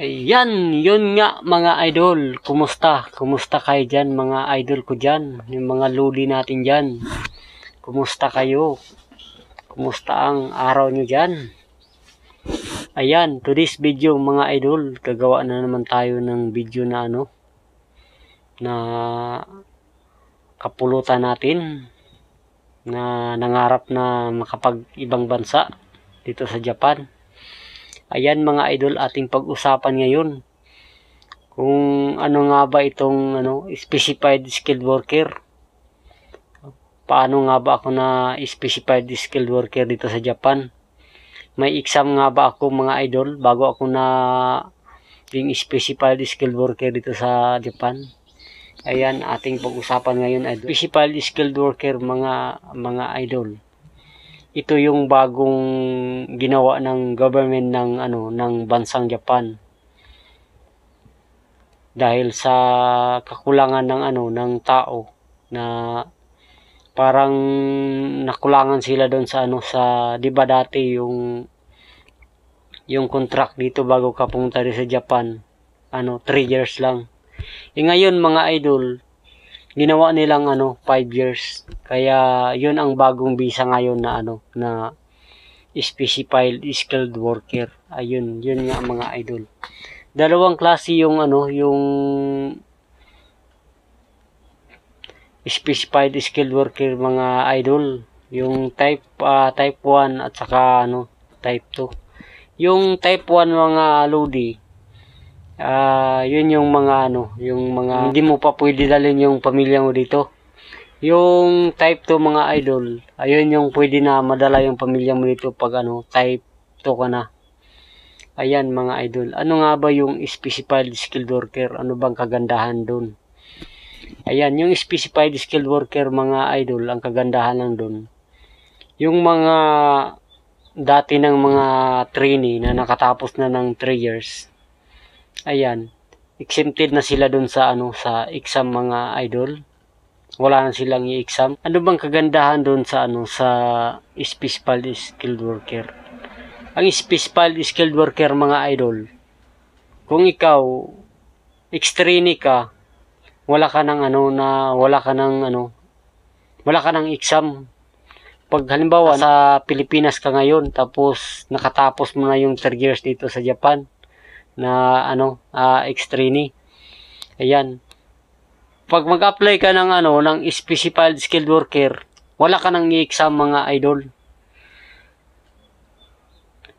Ayan, yun nga mga idol. Kumusta? Kumusta kayo dyan mga idol ko dyan? Yung mga luli natin dyan. Kumusta kayo? Kumusta ang araw nyo dyan? Ayan, to this video mga idol, gagawa na naman tayo ng video na ano, na kapulutan natin, na nangarap na makapag ibang bansa dito sa Japan. Ayan mga idol, ating pag-usapan ngayon kung ano nga ba itong ano, specified skilled worker. Paano nga ba ako na specified skilled worker dito sa Japan? may exam nga ba ako mga idol bago ako na being special skilled worker dito sa Japan. Ayan ating pag-usapan ngayon ay specified skilled worker mga mga idol. Ito yung bagong ginawa ng government ng ano ng bansang Japan. Dahil sa kakulangan ng ano ng tao na parang nakulangan sila doon sa ano sa 'di ba dati yung yung contract dito bago ka pumunta sa Japan ano 3 years lang e ngayon mga idol ginawa nilang ano 5 years kaya yun ang bagong visa ngayon na ano na specified skilled worker ayun yun nga mga idol dalawang klase yung ano yung specified skilled worker mga idol yung type uh, type 1 at saka ano type 2 yung type 1 mga lodi uh, yun yung mga ano yung mga hindi mo pa pwede dalhin yung pamilya mo dito yung type 2 mga idol ayun yung pwede na madala yung pamilya mo dito pag ano type 2 ka na Ayan mga idol, ano nga ba yung specified skilled worker? Ano bang kagandahan doon? Ayan, yung specified skilled worker mga idol, ang kagandahan lang doon. Yung mga dati ng mga trainee na nakatapos na ng 3 years, ayan, exempted na sila doon sa ano sa exam mga idol. Wala na silang i-exam. Ano bang kagandahan doon sa ano sa special skilled worker? Ang special skilled worker mga idol, kung ikaw extrainee ka, wala ka ng ano na wala ka ng ano wala ka ng exam pag halimbawa sa Pilipinas ka ngayon tapos nakatapos mo na yung 3 years dito sa Japan na ano uh, extrainee ayan pag mag-apply ka ng ano ng specified skilled worker wala ka nang i-exam mga idol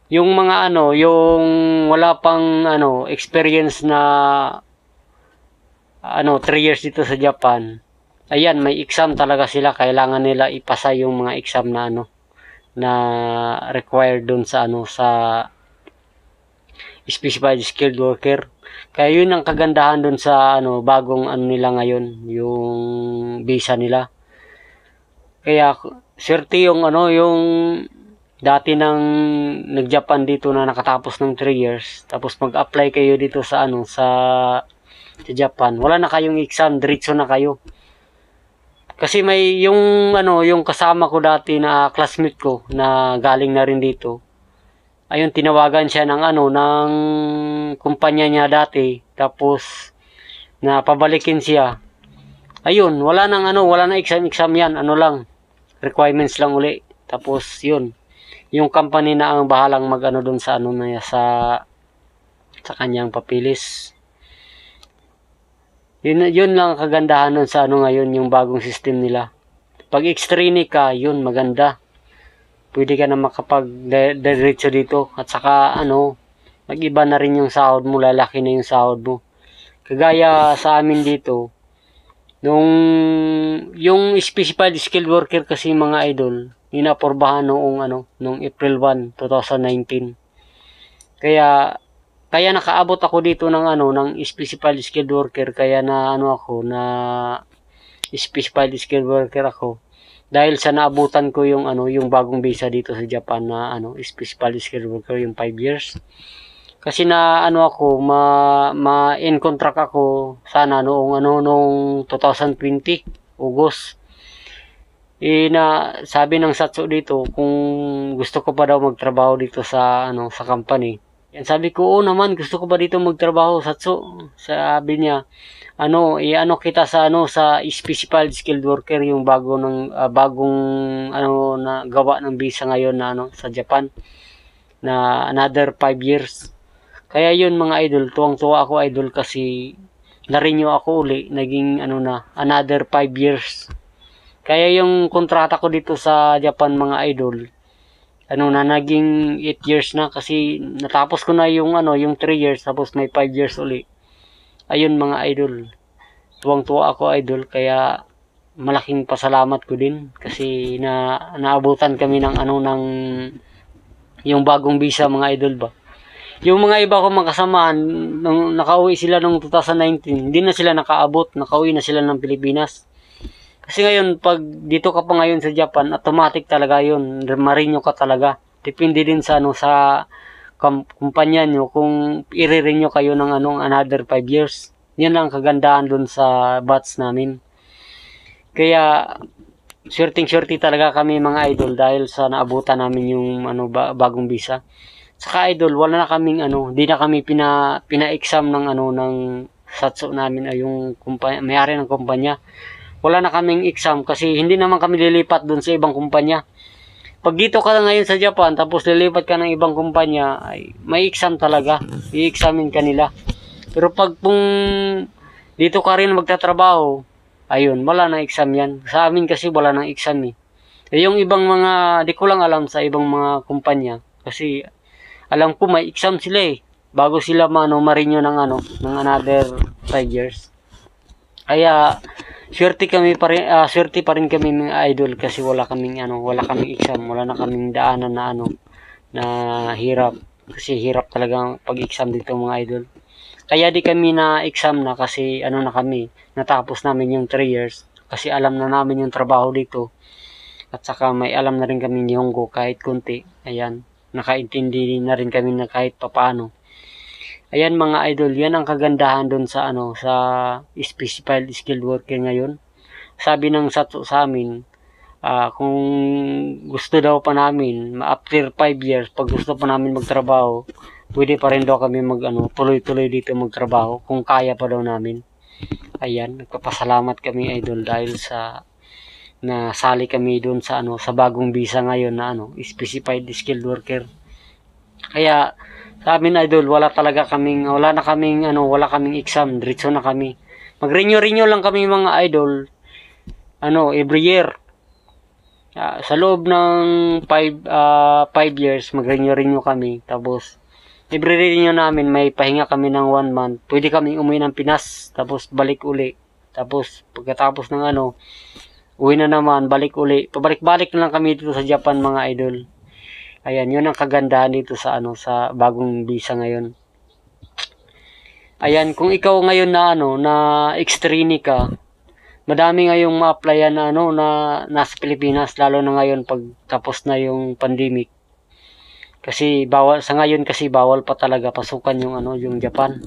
yung mga ano yung wala pang ano experience na ano 3 years dito sa Japan ayan may exam talaga sila kailangan nila ipasa yung mga exam na ano na required dun sa ano sa specified skilled worker kaya yun ang kagandahan dun sa ano bagong ano nila ngayon yung visa nila kaya swerte yung ano yung dati nang nag-Japan dito na nakatapos ng 3 years tapos mag-apply kayo dito sa ano sa sa Japan. Wala na kayong exam, diretso na kayo. Kasi may yung ano, yung kasama ko dati na classmate ko na galing na rin dito. Ayun tinawagan siya ng ano ng kumpanya niya dati tapos na pabalikin siya. Ayun, wala nang ano, wala nang exam exam 'yan, ano lang requirements lang uli. Tapos 'yun. Yung company na ang bahalang magano doon sa ano na sa sa kanyang papilis. Yun, yun lang kagandahan nun sa ano ngayon, yung bagong system nila. Pag extrinic ka, yun, maganda. Pwede ka na makapag-diretso dito. At saka, ano, mag-iba na rin yung sahod mo, lalaki na yung sahod mo. Kagaya sa amin dito, nung yung special skilled worker kasi mga idol, inaporbahan noong ano, noong April 1, 2019. Kaya kaya nakaabot ako dito ng ano ng special skilled worker kaya na ano ako na special skilled worker ako dahil sa naabutan ko yung ano yung bagong visa dito sa Japan na ano special skilled worker yung 5 years kasi na ano ako ma ma in contract ako sana noong ano noong 2020 August eh na sabi ng satso dito kung gusto ko pa daw magtrabaho dito sa ano sa company yan, sabi ko, oo naman, gusto ko ba dito magtrabaho, Satso? Sabi niya, ano, i-ano kita sa, ano, sa special skilled worker, yung bago ng, uh, ah, bagong, ano, na gawa ng visa ngayon na, ano, sa Japan, na another 5 years. Kaya yun, mga idol, tuwang-tuwa ako, idol, kasi na-renew ako uli, naging, ano na, another 5 years. Kaya yung kontrata ko dito sa Japan, mga idol, ano na naging 8 years na kasi natapos ko na yung ano yung 3 years tapos may 5 years uli ayun mga idol tuwang tuwa ako idol kaya malaking pasalamat ko din kasi na naabutan kami ng ano ng yung bagong visa mga idol ba yung mga iba ko mga kasamahan nung nakauwi sila nung 2019 hindi na sila nakaabot nakauwi na sila ng Pilipinas kasi ngayon, pag dito ka pa ngayon sa Japan, automatic talaga yun. Marino ka talaga. Depende din sa, ano, sa kumpanya nyo kung i-renew kayo ng anong another 5 years. Yan lang kagandahan dun sa bots namin. Kaya, swerting-swerte talaga kami mga idol dahil sa naabutan namin yung ano, ba bagong visa. Saka idol, wala na kaming ano, di na kami pina, pina-exam ng ano, ng satso namin ay yung may mayari ng kumpanya wala na kaming exam kasi hindi naman kami lilipat doon sa ibang kumpanya. Pag dito ka ngayon sa Japan, tapos lilipat ka ng ibang kumpanya, ay, may exam talaga. I-examin ka nila. Pero pag kung dito ka rin magtatrabaho, ayun, wala na exam yan. Sa amin kasi wala nang exam eh. E yung ibang mga, di ko lang alam sa ibang mga kumpanya. Kasi alam ko may exam sila eh. Bago sila mano, marinyo ng ano, ng another 5 years. Kaya, Swerte kami pa rin, uh, swerte pa rin kami mga idol kasi wala kaming ano, wala kaming exam, wala na kaming daanan na ano na hirap kasi hirap talaga pag-exam dito mga idol. Kaya di kami na exam na kasi ano na kami, natapos namin yung 3 years kasi alam na namin yung trabaho dito. At saka may alam na rin kami ni Honggo kahit kunti. Ayan, nakaintindi na rin kami na kahit papaano. Ayan mga idol, yan ang kagandahan doon sa ano sa specified skilled worker ngayon. Sabi ng Satsu sa amin, uh, kung gusto daw pa namin, after 5 years, pag gusto pa namin magtrabaho, pwede pa rin daw kami mag ano, tuloy-tuloy dito magtrabaho kung kaya pa daw namin. Ayan, nagpapasalamat kami idol dahil sa na sali kami doon sa ano sa bagong visa ngayon na ano specified skilled worker. Kaya sa amin idol, wala talaga kaming wala na kaming ano, wala kaming exam, diretso na kami. Mag-renew-renew lang kami mga idol. Ano, every year. Uh, sa loob ng 5 uh, ah, years, mag-renew-renew kami. Tapos, every renew namin, may pahinga kami ng 1 month. Pwede kami umuwi ng Pinas, tapos balik uli. Tapos, pagkatapos ng ano, uwi na naman, balik uli. Pabalik-balik na lang kami dito sa Japan mga idol. Ayan, yun ang kagandahan dito sa ano sa bagong visa ngayon. Ayan, kung ikaw ngayon na ano na extrini ka, madami ngayong ma-applyan na ano na nasa Pilipinas lalo na ngayon pag tapos na yung pandemic. Kasi bawal sa ngayon kasi bawal pa talaga pasukan yung ano yung Japan.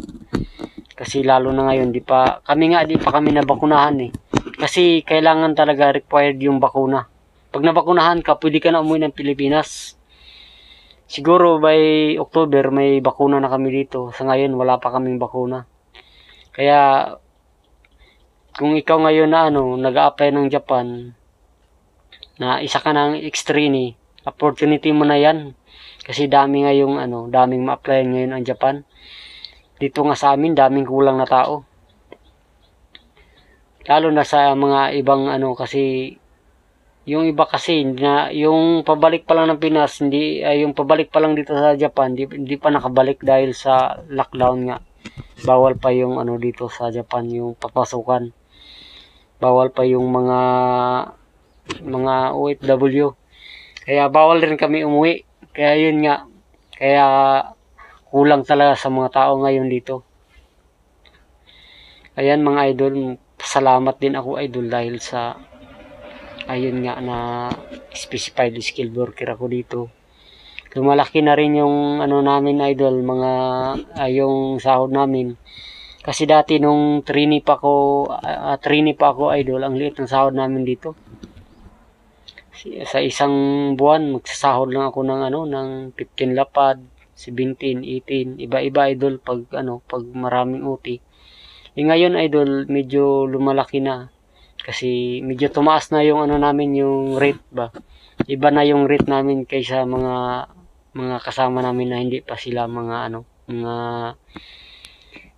Kasi lalo na ngayon di pa kami nga di pa kami nabakunahan eh. Kasi kailangan talaga required yung bakuna. Pag nabakunahan ka, pwede ka na umuwi ng Pilipinas Siguro by October may bakuna na kami dito. Sa ngayon wala pa kaming bakuna. Kaya kung ikaw ngayon na ano, nag-a-apply ng Japan na isa ka ng extrini, opportunity mo na 'yan. Kasi dami nga yung ano, daming ma-apply ngayon ang Japan. Dito nga sa amin daming kulang na tao. Lalo na sa mga ibang ano kasi yung iba kasi, na, yung pabalik pa lang ng Pinas, hindi, ay, yung pabalik pa lang dito sa Japan, hindi, hindi pa nakabalik dahil sa lockdown nga. Bawal pa yung ano dito sa Japan, yung papasukan. Bawal pa yung mga mga OFW. Kaya bawal rin kami umuwi. Kaya yun nga. Kaya kulang talaga sa mga tao ngayon dito. Ayan mga idol, salamat din ako idol dahil sa ayun nga na specified skill worker ako dito lumalaki na rin yung ano namin idol mga ay, ah, yung sahod namin kasi dati nung trainee pa ako uh, ah, ah, trainee pa ako idol ang liit ng sahod namin dito sa isang buwan magsasahod lang ako ng ano ng 15 lapad 17 18 iba-iba idol pag ano pag maraming uti eh ngayon idol medyo lumalaki na kasi medyo tumaas na yung ano namin yung rate ba. Iba na yung rate namin kaysa mga mga kasama namin na hindi pa sila mga ano, mga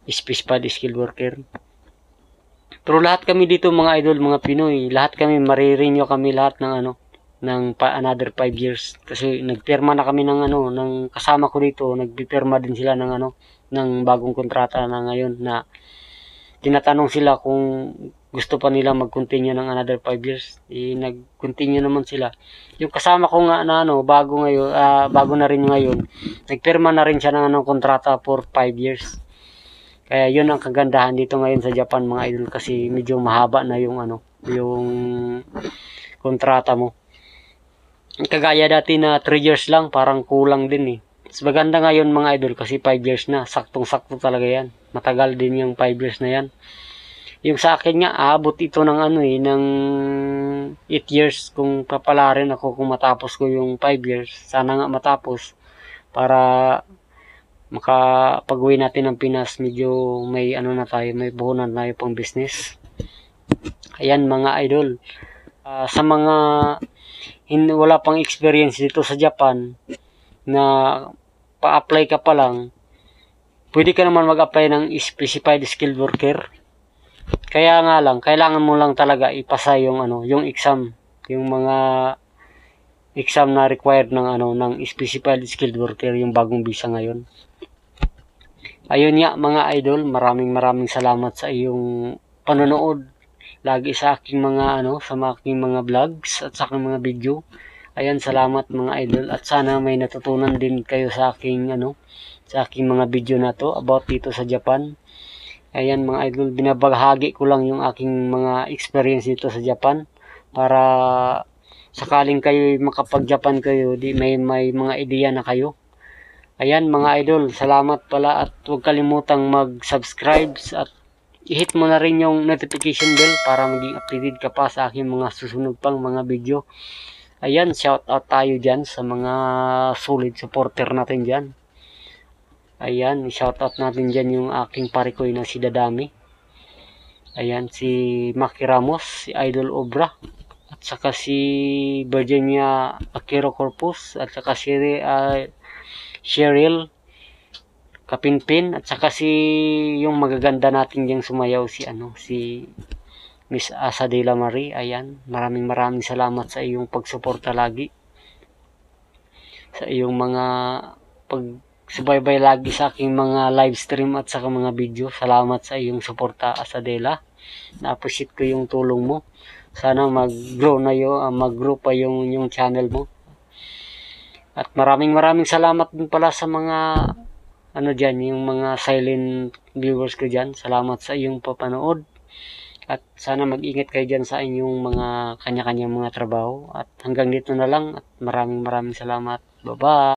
space pad skilled worker. Pero lahat kami dito mga idol, mga Pinoy, lahat kami maririnyo kami lahat ng ano ng pa another 5 years kasi nagpirma na kami ng ano ng kasama ko dito, nagpipirma din sila ng ano ng bagong kontrata na ngayon na tinatanong sila kung gusto pa nila mag-continue ng another 5 years. Eh, nag-continue naman sila. Yung kasama ko nga na ano, bago ngayon, uh, bago na rin ngayon, nagpirma na rin siya ng anong kontrata for 5 years. Kaya yun ang kagandahan dito ngayon sa Japan mga idol kasi medyo mahaba na yung ano, yung kontrata mo. Kagaya dati na 3 years lang, parang kulang din eh. Mas maganda ngayon mga idol kasi 5 years na, saktong-sakto talaga yan. Matagal din yung 5 years na yan. Yung sa akin nga, abot ito ng ano eh, ng 8 years kung papalarin ako kung matapos ko yung 5 years. Sana nga matapos para makapag-uwi natin ng Pinas. Medyo may ano na tayo, may buhunan na tayo pang business. Ayan mga idol. Uh, sa mga hin wala pang experience dito sa Japan na pa-apply ka pa lang, pwede ka naman mag-apply ng specified skilled worker kaya nga lang, kailangan mo lang talaga ipasa yung ano, yung exam, yung mga exam na required ng ano ng specified skilled worker yung bagong visa ngayon. Ayun nga mga idol, maraming maraming salamat sa iyong panonood lagi sa aking mga ano, sa aking mga vlogs at sa aking mga video. Ayan, salamat mga idol at sana may natutunan din kayo sa aking ano, sa aking mga video na to about dito sa Japan. Ayan mga idol, binabahagi ko lang yung aking mga experience dito sa Japan para sakaling kayo makapag-Japan kayo, di may may mga ideya na kayo. Ayan mga idol, salamat pala at huwag kalimutang mag-subscribe at i-hit mo na rin yung notification bell para maging updated ka pa sa aking mga susunod pang mga video. Ayan, shout out tayo dyan sa mga solid supporter natin dyan. Ayan, shoutout natin dyan yung aking parikoy na si Dadami. Ayan, si Maki Ramos, si Idol Obra, at saka si Virginia Akiro Corpus, at saka si uh, Cheryl Kapinpin, at saka si yung magaganda natin dyan sumayaw si ano, si Miss Asa De La Marie. Ayan, maraming maraming salamat sa iyong pagsuporta lagi. Sa iyong mga pag subaybay lagi sa aking mga live stream at sa mga video. Salamat sa iyong suporta, Asadela. Na-appreciate ko yung tulong mo. Sana mag-grow na yo, uh, mag-grow pa yung yung channel mo. At maraming maraming salamat din pala sa mga ano diyan, yung mga silent viewers ko diyan. Salamat sa iyong papanood. At sana mag-ingat kayo diyan sa inyong mga kanya-kanyang mga trabaho. At hanggang dito na lang at maraming maraming salamat. Bye-bye.